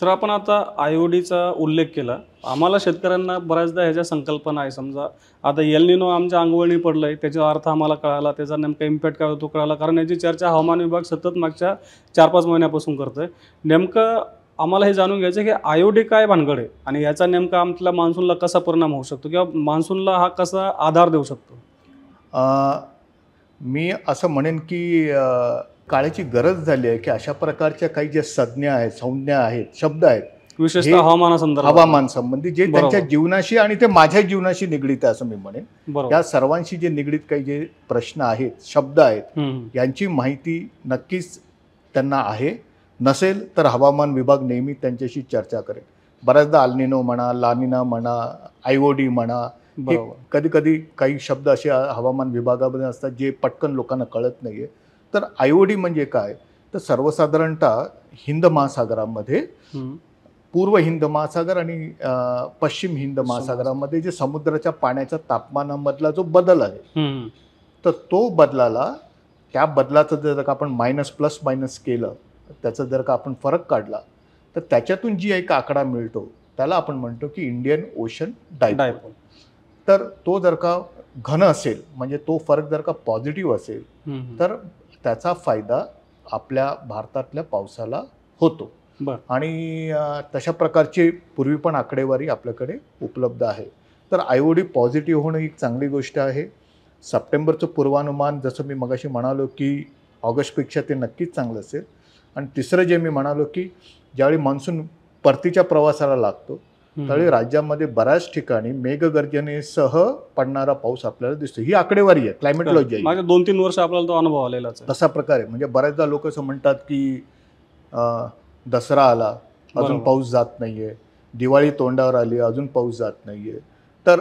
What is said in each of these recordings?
sir आपण आता I ओ डीचा उल्लेख केला आम्हाला शेतकऱ्यांना बऱ्याचदा ह्याच्या संकल्पना आहे समजा आता एलनिनो आमच्या अंगवळणी पडलं आहे त्याचा अर्थ आम्हाला कळाला त्याचा नेमका इम्पॅक्ट काय होतो कळाला कारण याची चर्चा हवामान विभाग सतत मागच्या चार पाच महिन्यापासून करतो आहे नेमकं आम्हाला हे जाणून घ्यायचं की आय ओ डी काय भानगड आहे आणि याचा नेमका आमच्या मान्सूनला कसा परिणाम होऊ शकतो किंवा मान्सूनला हा कसा आधार देऊ शकतो मी असं म्हणेन की काळाची गरज झाली आहे की अशा प्रकारच्या काही ज्या संज्ञा आहेत संज्ञा आहेत शब्द आहेत हवामान संबंधी जे त्यांच्या जीवनाशी आणि ते माझ्या जीवनाशी निगडीत आहे असं मी म्हणेन त्या सर्वांशी जे निगडीत काही जे प्रश्न आहेत शब्द आहेत यांची माहिती नक्कीच त्यांना आहे नसेल तर हवामान विभाग नेहमी त्यांच्याशी चर्चा करेल बऱ्याचदा आल्निनो म्हणा लानिना म्हणा आयओडी म्हणा कधी कधी काही शब्द असे हवामान विभागामध्ये असतात जे पटकन लोकांना कळत नाहीये तर आयओडी म्हणजे काय तर सर्वसाधारणतः हिंद महासागरामध्ये पूर्व हिंद महासागर आणि पश्चिम हिंद महासागरामध्ये जे समुद्राच्या पाण्याच्या तापमानामधला जो बदल आहे तर तो बदलाला त्या बदलाचं जर का आपण मायनस प्लस मायनस केलं त्याचा जर का आपण फरक काढला तर त्याच्यातून जी एक आकडा मिळतो त्याला आपण म्हणतो की इंडियन ओशन डायपोल तर तो जर का घन असेल म्हणजे तो फरक जर का पॉझिटिव्ह असेल तर त्याचा फायदा आपल्या भारतातल्या पावसाला होतो आणि तशा प्रकारची पूर्वी पण आकडेवारी आपल्याकडे उपलब्ध आहे तर आयओडी पॉझिटिव्ह होणं ही चांगली गोष्ट आहे सप्टेंबरचं पूर्वानुमान जसं मी मगाशी म्हणालो की ऑगस्टपेक्षा ते नक्कीच चांगलं असेल आणि तिसरं जे मी म्हणालो की ज्यावेळी मान्सून परतीच्या प्रवासाला लागतो त्यावेळी राज्यामध्ये बऱ्याच ठिकाणी मेघगर्जनेसह पडणारा पाऊस आपल्याला दिसतो ही आकडेवारी आहे क्लायमेटॉलॉजी आहे दोन तीन वर्ष आपल्याला तो अनुभव आलेला तसा प्रकारे म्हणजे बऱ्याचदा लोक असं म्हणतात की दसरा आला अजून पाऊस जात नाहीये दिवाळी तोंडावर आली अजून पाऊस जात नाहीये तर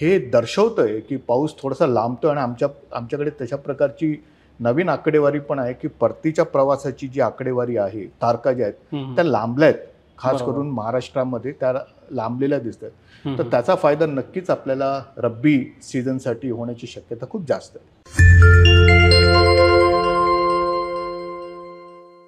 हे दर्शवतंय की पाऊस थोडासा लांबतो आणि आमच्या आमच्याकडे तशा प्रकारची नवीन आकडेवारी पण आहे की परतीच्या प्रवासाची जी आकडेवारी आहे तारका ज्या आहेत त्या लांबल्या आहेत खास करून महाराष्ट्रामध्ये त्या लांबलेल्या दिसतात तर त्याचा फायदा नक्कीच आपल्याला रब्बी सीझनसाठी होण्याची शक्यता खूप जास्त आहे